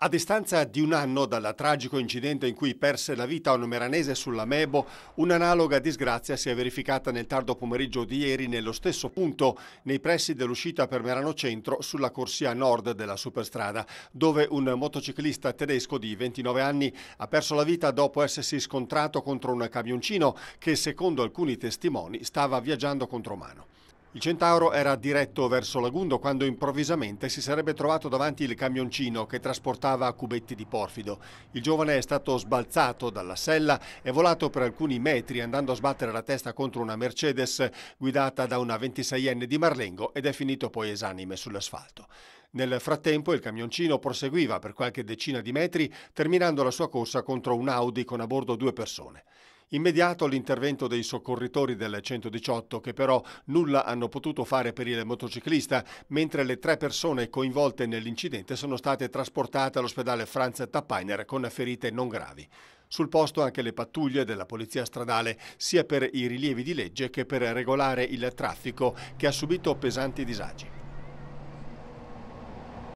A distanza di un anno dal tragico incidente in cui perse la vita un meranese sulla Mebo, un'analoga disgrazia si è verificata nel tardo pomeriggio di ieri nello stesso punto, nei pressi dell'uscita per Merano Centro sulla corsia nord della superstrada, dove un motociclista tedesco di 29 anni ha perso la vita dopo essersi scontrato contro un camioncino che, secondo alcuni testimoni, stava viaggiando contro mano. Il Centauro era diretto verso Lagundo quando improvvisamente si sarebbe trovato davanti il camioncino che trasportava cubetti di porfido. Il giovane è stato sbalzato dalla sella e volato per alcuni metri andando a sbattere la testa contro una Mercedes guidata da una 26enne di Marlengo ed è finito poi esanime sull'asfalto. Nel frattempo il camioncino proseguiva per qualche decina di metri terminando la sua corsa contro un Audi con a bordo due persone. Immediato l'intervento dei soccorritori del 118 che però nulla hanno potuto fare per il motociclista, mentre le tre persone coinvolte nell'incidente sono state trasportate all'ospedale Franz Tappainer con ferite non gravi. Sul posto anche le pattuglie della polizia stradale, sia per i rilievi di legge che per regolare il traffico che ha subito pesanti disagi.